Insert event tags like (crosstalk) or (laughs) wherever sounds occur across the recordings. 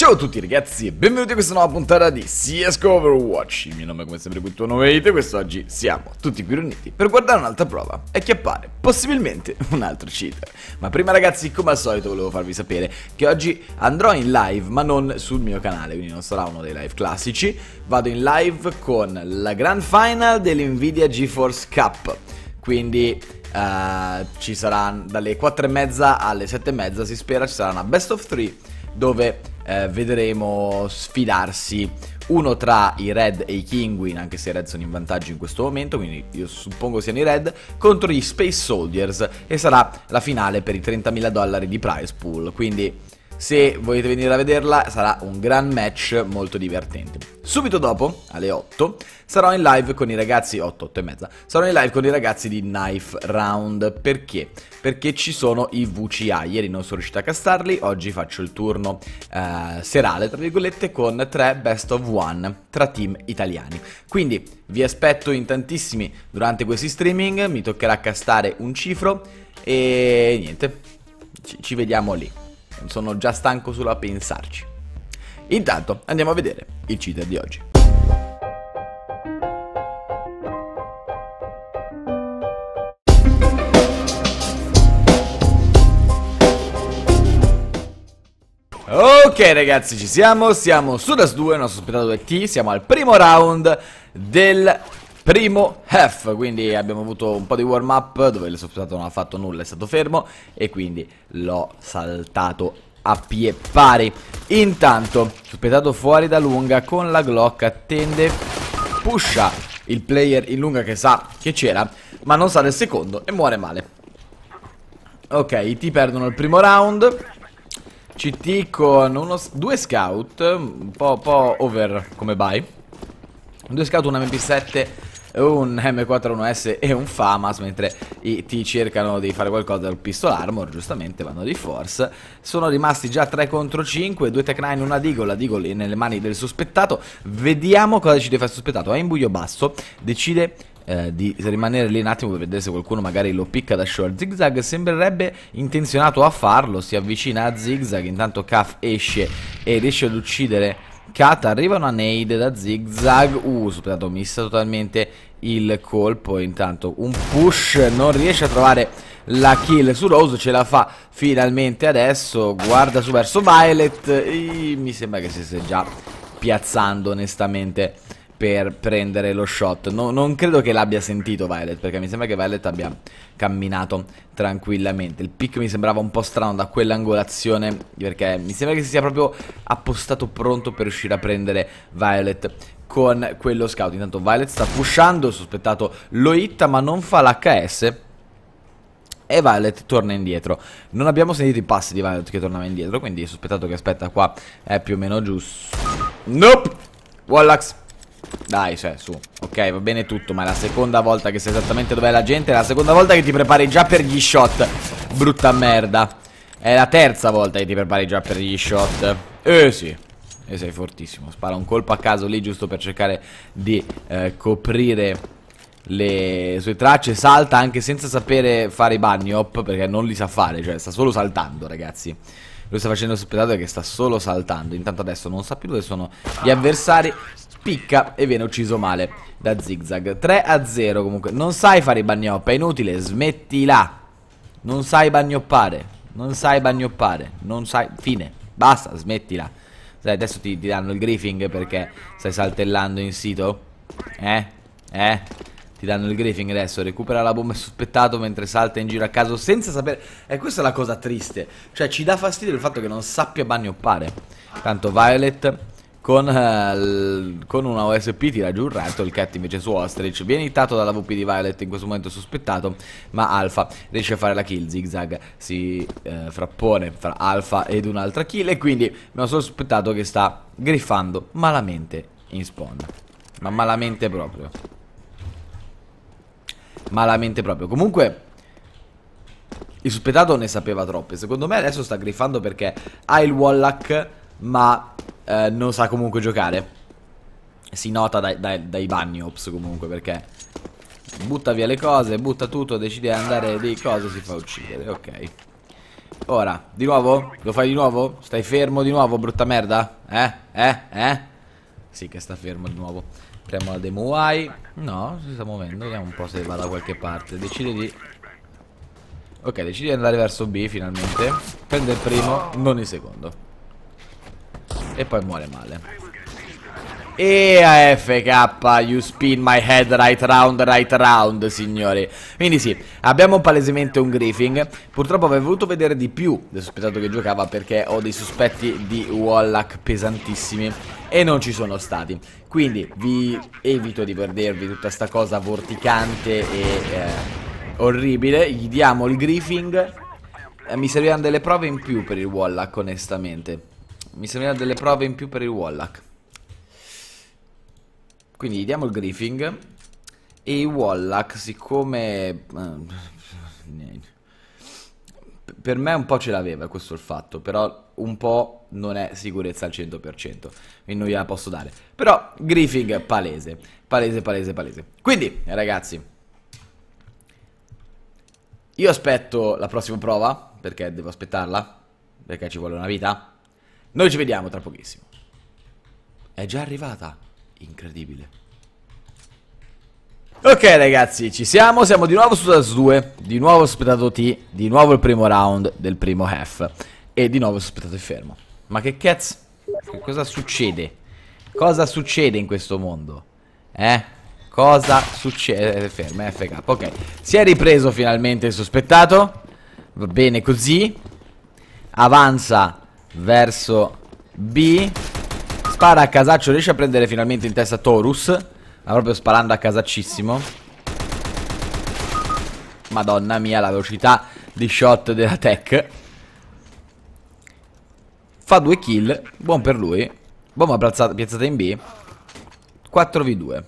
Ciao a tutti ragazzi e benvenuti a questa nuova puntata di CSGO Overwatch Il mio nome è come sempre qui tuo Noveite e quest'oggi siamo tutti qui riuniti per guardare un'altra prova E che appare possibilmente (laughs) un altro cheater Ma prima ragazzi come al solito volevo farvi sapere che oggi andrò in live ma non sul mio canale Quindi non sarà uno dei live classici Vado in live con la grand final dell'Nvidia GeForce Cup Quindi uh, ci sarà dalle 4 e mezza alle 7 e mezza si spera ci sarà una best of 3 dove eh, vedremo sfidarsi uno tra i Red e i Kingwin, anche se i Red sono in vantaggio in questo momento, quindi io suppongo siano i Red, contro gli Space Soldiers e sarà la finale per i 30.000 dollari di prize pool, quindi se volete venire a vederla sarà un gran match molto divertente. Subito dopo, alle 8, sarò in live con i ragazzi, 8, 8 e mezza, sarò in live con i ragazzi di Knife Round. Perché? Perché ci sono i VCA, ieri non sono riuscito a castarli, oggi faccio il turno eh, serale, tra virgolette, con tre best of one tra team italiani. Quindi vi aspetto in tantissimi durante questi streaming, mi toccherà castare un cifro e niente, ci, ci vediamo lì sono già stanco solo a pensarci. Intanto andiamo a vedere il cheater di oggi. Ok ragazzi ci siamo, siamo su Das 2, il nostro ospitato è T, siamo al primo round del primo half, quindi abbiamo avuto un po' di warm up dove il sottoscritto non ha fatto nulla, è stato fermo e quindi l'ho saltato a pie pari. Intanto, suppettato fuori da lunga con la Glock, attende, pusha il player in lunga che sa che c'era, ma non sa del secondo e muore male. Ok, i T perdono il primo round. CT con uno, due scout, un po', po over come buy. Due scout, una MP7 un M41S e un FAMAS, mentre i T cercano di fare qualcosa al pistol armor, giustamente vanno di force. Sono rimasti già 3 contro 5, 2 9, una Deagle, la Deagle è nelle mani del sospettato. Vediamo cosa ci deve fare sospettato, è in buio basso, decide eh, di rimanere lì un attimo per vedere se qualcuno magari lo picca da short. Zigzag sembrerebbe intenzionato a farlo, si avvicina a Zigzag, intanto Kaf esce e riesce ad uccidere Kata arriva una nade da zigzag Uh, superato, missa totalmente il colpo Intanto un push, non riesce a trovare la kill su Rose Ce la fa finalmente adesso Guarda su verso Violet e Mi sembra che si stia già piazzando onestamente per prendere lo shot. No, non credo che l'abbia sentito Violet, perché mi sembra che Violet abbia camminato tranquillamente. Il pick mi sembrava un po' strano da quell'angolazione, perché mi sembra che si sia proprio appostato pronto per riuscire a prendere Violet con quello scout. Intanto Violet sta pushando, sospettato lo hitta, ma non fa l'HS. E Violet torna indietro. Non abbiamo sentito i passi di Violet che tornava indietro, quindi sospettato che aspetta qua è più o meno giusto. Nope! Wallax dai, cioè, su. Ok, va bene tutto, ma è la seconda volta che sai esattamente dov'è la gente. È la seconda volta che ti prepari già per gli shot. Brutta merda. È la terza volta che ti prepari già per gli shot. Eh sì. E eh, sei fortissimo. Spara un colpo a caso lì giusto per cercare di eh, coprire le sue tracce. Salta anche senza sapere fare i bunny hop perché non li sa fare. Cioè, sta solo saltando, ragazzi. Lui sta facendo il spettacolo che sta solo saltando. Intanto adesso non sa più dove sono gli avversari. Picca e viene ucciso male da Zigzag 3 a 0 comunque Non sai fare i bagnoppa, è inutile, smettila Non sai bagnoppare Non sai bagnoppare Non sai, fine, basta, smettila Sai, adesso ti, ti danno il griffing perché stai saltellando in sito Eh? Eh? Ti danno il griffing adesso, recupera la bomba sospettato mentre salta in giro a caso senza sapere... E questa è la cosa triste, cioè ci dà fastidio il fatto che non sappia bagnoppare Tanto Violet con, uh, con, una OSP tira giù un ratto, il cat invece su Ostrich viene hittato dalla VP di Violet in questo momento sospettato, ma Alpha riesce a fare la kill, zigzag si uh, frappone fra Alpha ed un'altra kill e quindi abbiamo sospettato che sta griffando malamente in spawn, ma malamente proprio. Malamente proprio. Comunque il sospettato ne sapeva troppe, secondo me adesso sta griffando perché ha il Wallack ma eh, non sa comunque giocare. Si nota dai, dai, dai bagni ops comunque perché butta via le cose, butta tutto, decide di andare di cose, si fa uccidere, ok. Ora, di nuovo? Lo fai di nuovo? Stai fermo di nuovo, brutta merda? Eh? Eh? Eh? Sì che sta fermo di nuovo. Apriamo la demo UI. No, si sta muovendo, vediamo un po' se va da qualche parte. Decide di... Ok, decide di andare verso B finalmente. Prende il primo, non il secondo. E poi muore male E AFK You spin my head right round right round signori Quindi sì Abbiamo palesemente un griefing Purtroppo avrei voluto vedere di più Del sospettato che giocava Perché ho dei sospetti di Wallach pesantissimi e non ci sono stati quindi vi evito di perdervi tutta sta cosa vorticante e eh, orribile gli diamo il griefing eh, mi servivano delle prove in più per il Wallach onestamente mi servono delle prove in più per il Wallach. Quindi gli diamo il Griffing. E il Wallach, siccome... Eh, per me un po' ce l'aveva, questo il fatto. Però un po' non è sicurezza al 100%. Quindi non gliela posso dare. Però Griffing palese. Palese, palese, palese. Quindi, ragazzi... Io aspetto la prossima prova, perché devo aspettarla, perché ci vuole una vita. Noi ci vediamo tra pochissimo. È già arrivata. Incredibile. Ok ragazzi, ci siamo, siamo di nuovo su Das 2, di nuovo aspettato T, di nuovo il primo round del primo half e di nuovo aspettato il fermo. Ma che cazzo? Che cosa succede? Cosa succede in questo mondo? Eh? Cosa succede? Eh, fermo, eh, FK, ok. Si è ripreso finalmente il sospettato, va bene così. Avanza verso B. Spara a casaccio, riesce a prendere finalmente in testa Taurus Ma proprio sparando a casaccissimo. Madonna mia, la velocità di shot della Tech. Fa due kill, buon per lui. Bomba piazzata, piazzata in B. 4v2.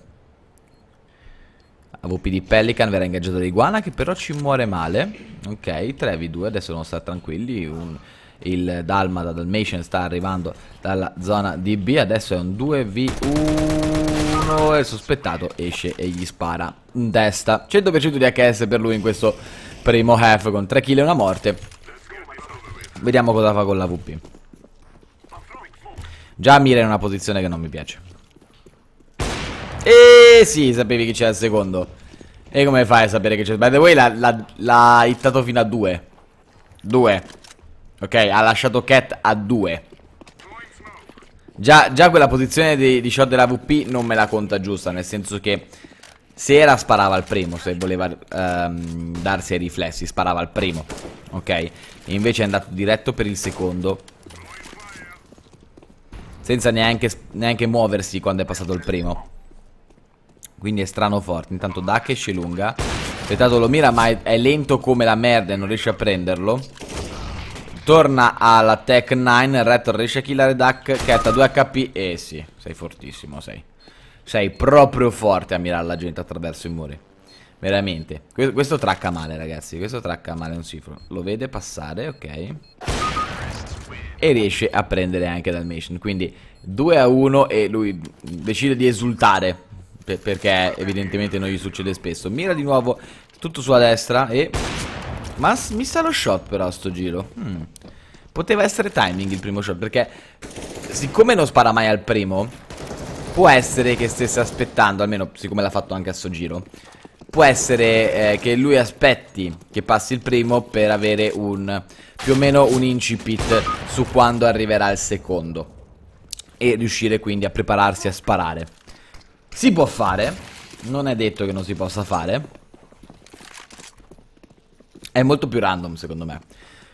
AVP di Pelican verrà ingaggiato da Iguana che però ci muore male. Ok, 3v2, adesso non sta tranquilli. Un il Dalmata Dalmatian sta arrivando dalla zona DB adesso è un 2v1 e il sospettato esce e gli spara in testa 100% di HS per lui in questo primo half con 3 kill e una morte vediamo cosa fa con la VP già mira in una posizione che non mi piace Eeeh sì sapevi che c'era al secondo e come fai a sapere che c'è? By the way l'ha hittato fino a 2 2 Ok, ha lasciato Cat a 2. Già, già, quella posizione di, di shot della VP non me la conta giusta, nel senso che se era sparava al primo, se voleva ehm, darsi ai riflessi, sparava al primo, ok? E invece è andato diretto per il secondo, senza neanche, neanche muoversi quando è passato il primo. Quindi è strano forte, intanto Duck esce lunga, Aspettato lo mira ma è, è lento come la merda e non riesce a prenderlo. Torna alla Tech 9, Retro riesce a killare Duck, Ketta 2 HP e sì, sei fortissimo, sei. Sei proprio forte a mirare la gente attraverso i muri. Veramente. Questo, questo tracca male, ragazzi. Questo tracca male un sifro. Lo vede passare, ok. E riesce a prendere anche dal Mation. Quindi 2 a 1 e lui decide di esultare. Per, perché evidentemente non gli succede spesso. Mira di nuovo tutto sulla destra e... Ma mi sa lo shot però a sto giro hmm. Poteva essere timing il primo shot Perché siccome non spara mai al primo Può essere che stesse aspettando Almeno siccome l'ha fatto anche a sto giro Può essere eh, che lui aspetti che passi il primo per avere un più o meno un incipit su quando arriverà il secondo e riuscire quindi a prepararsi a sparare. Si può fare, non è detto che non si possa fare, è molto più random secondo me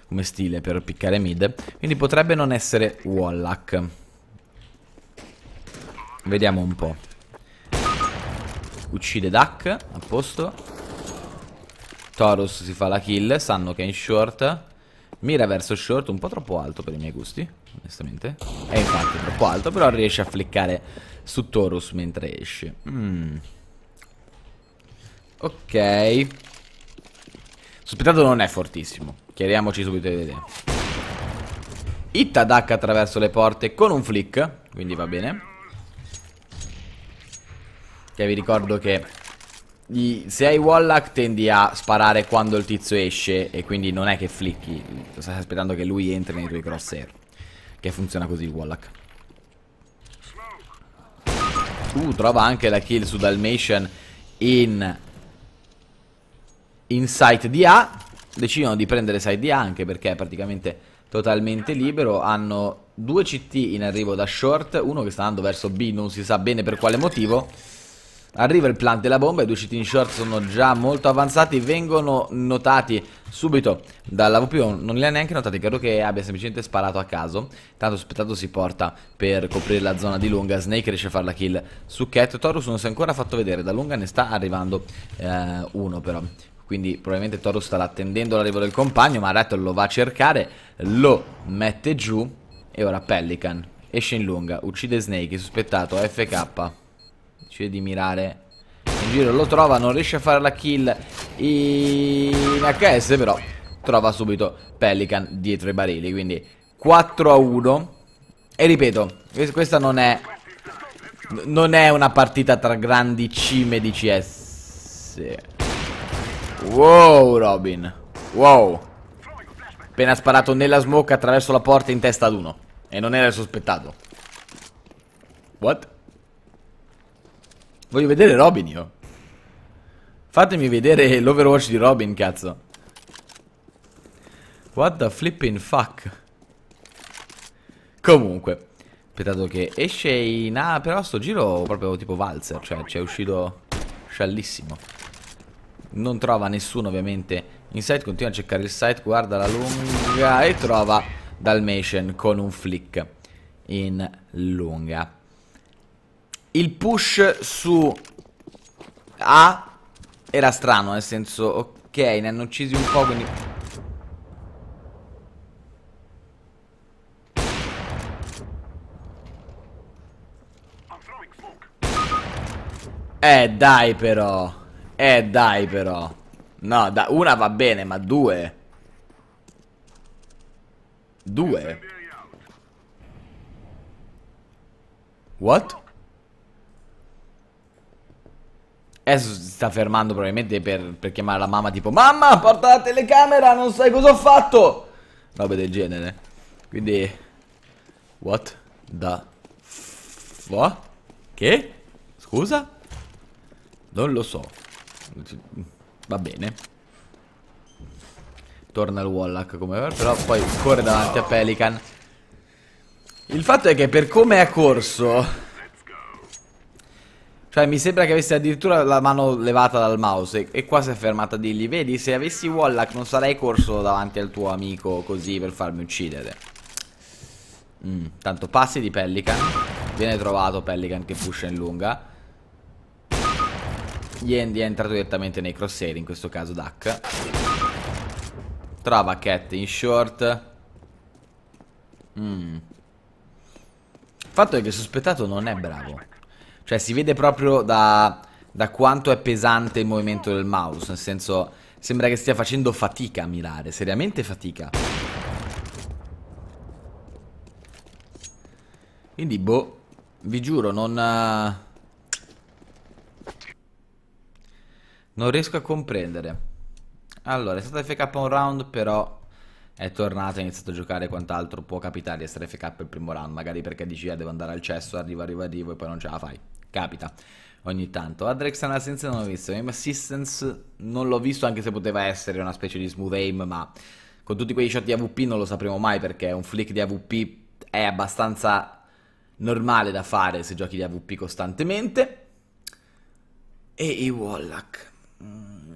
come stile per piccare mid. Quindi potrebbe non essere Wallach. Vediamo un po'. Uccide Duck, a posto. Taurus si fa la kill, sanno che è in short. Mira verso short, un po' troppo alto per i miei gusti, onestamente. È infatti troppo alto, però riesce a fliccare su Taurus mentre esce. Mm. Ok. Sospettato non è fortissimo. Chiariamoci subito le idee. Hit ad H attraverso le porte con un flick, quindi va bene. Che vi ricordo che se hai Wallack tendi a sparare quando il tizio esce e quindi non è che flicchi, stai aspettando che lui entri nei tuoi crosshair. Che funziona così il Wallack. Uh, trova anche la kill su Dalmatian in in site di A, decidono di prendere site di A anche perché è praticamente totalmente libero, hanno due CT in arrivo da short, uno che sta andando verso B, non si sa bene per quale motivo. Arriva il plant della bomba, i due CT in short sono già molto avanzati, vengono notati subito dalla VPO, non li ha neanche notati, credo che abbia semplicemente sparato a caso. Tanto Spettato si porta per coprire la zona di lunga, Snake riesce a fare la kill su Cat, Torus non si è ancora fatto vedere, da lunga ne sta arrivando eh, uno però quindi probabilmente Toro sta attendendo l'arrivo del compagno, ma Rattle lo va a cercare, lo mette giù e ora Pelican esce in lunga, uccide Snake, sospettato, FK, decide di mirare in giro, lo trova, non riesce a fare la kill in HS però trova subito Pelican dietro i barili, quindi 4 a 1 e ripeto, questa non è non è una partita tra grandi cime di CS Wow, Robin. Wow. Appena sparato nella smoke attraverso la porta in testa ad uno. E non era il sospettato. What? Voglio vedere Robin io. Fatemi vedere l'overwatch di Robin, cazzo. What the flipping fuck. Comunque. Aspettato che esce in... Ah, però sto giro proprio tipo valzer. Cioè, ci è uscito sciallissimo non trova nessuno ovviamente in site, continua a cercare il site, guarda la lunga e trova Dalmatian con un flick in lunga. Il push su A era strano, nel senso, ok, ne hanno uccisi un po', quindi... Eh, dai però... Eh dai però No da una va bene ma due Due What? Adesso eh, si sta fermando probabilmente per, per chiamare la mamma tipo Mamma porta la telecamera non sai cosa ho fatto Robe del genere Quindi What the fuck? Che? Scusa? Non lo so Va bene Torna il Wallach come Però poi corre davanti a Pelican Il fatto è che per come è corso cioè mi sembra che avesse addirittura la mano levata dal mouse e, qua si è fermata a Vedi se avessi Wallach non sarei corso davanti al tuo amico così per farmi uccidere mm, Tanto passi di Pelican Viene trovato Pelican che pusha in lunga Yandy è entrato direttamente nei crosshair, in questo caso Duck. Trova Cat in short. Mm. Il fatto è che il sospettato non è bravo. Cioè si vede proprio da, da quanto è pesante il movimento del mouse. Nel senso, sembra che stia facendo fatica a mirare. Seriamente fatica. Quindi, boh, vi giuro, non... Eh, Non riesco a comprendere. Allora, è stata FK un round, però è tornata, ha iniziato a giocare e quant'altro. Può capitare di essere FK il primo round, magari perché dici, ah, devo andare al cesso, arrivo, arrivo, arrivo, e poi non ce la fai. Capita ogni tanto. Adrex Adrexan Assenza non l'ho visto, Aim Assistance non l'ho visto anche se poteva essere una specie di smooth aim, ma con tutti quei shot di AVP non lo sapremo mai perché un flick di AVP è abbastanza normale da fare se giochi di AVP costantemente. E i Wallach. Mm.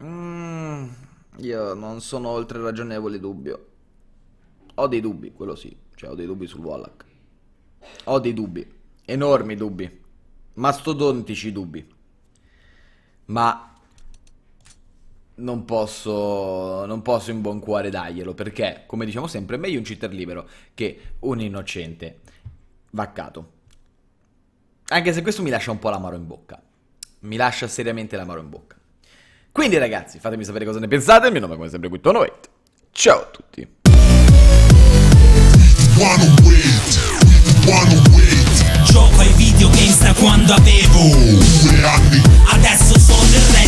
Mm. io non sono oltre ragionevole dubbio. Ho dei dubbi, quello sì. Cioè, ho dei dubbi sul Wallach. Ho dei dubbi. Enormi dubbi. Mastodontici dubbi. Ma non posso, non posso in buon cuore darglielo perché, come diciamo sempre, è meglio un cheater libero che un innocente vaccato. Anche se questo mi lascia un po' l'amaro in bocca mi lascia seriamente l'amaro in bocca. Quindi ragazzi, fatemi sapere cosa ne pensate, il mio nome è come sempre Guitto Noet. Ciao a tutti! Gioco ai videogames da quando avevo due anni, adesso sono il re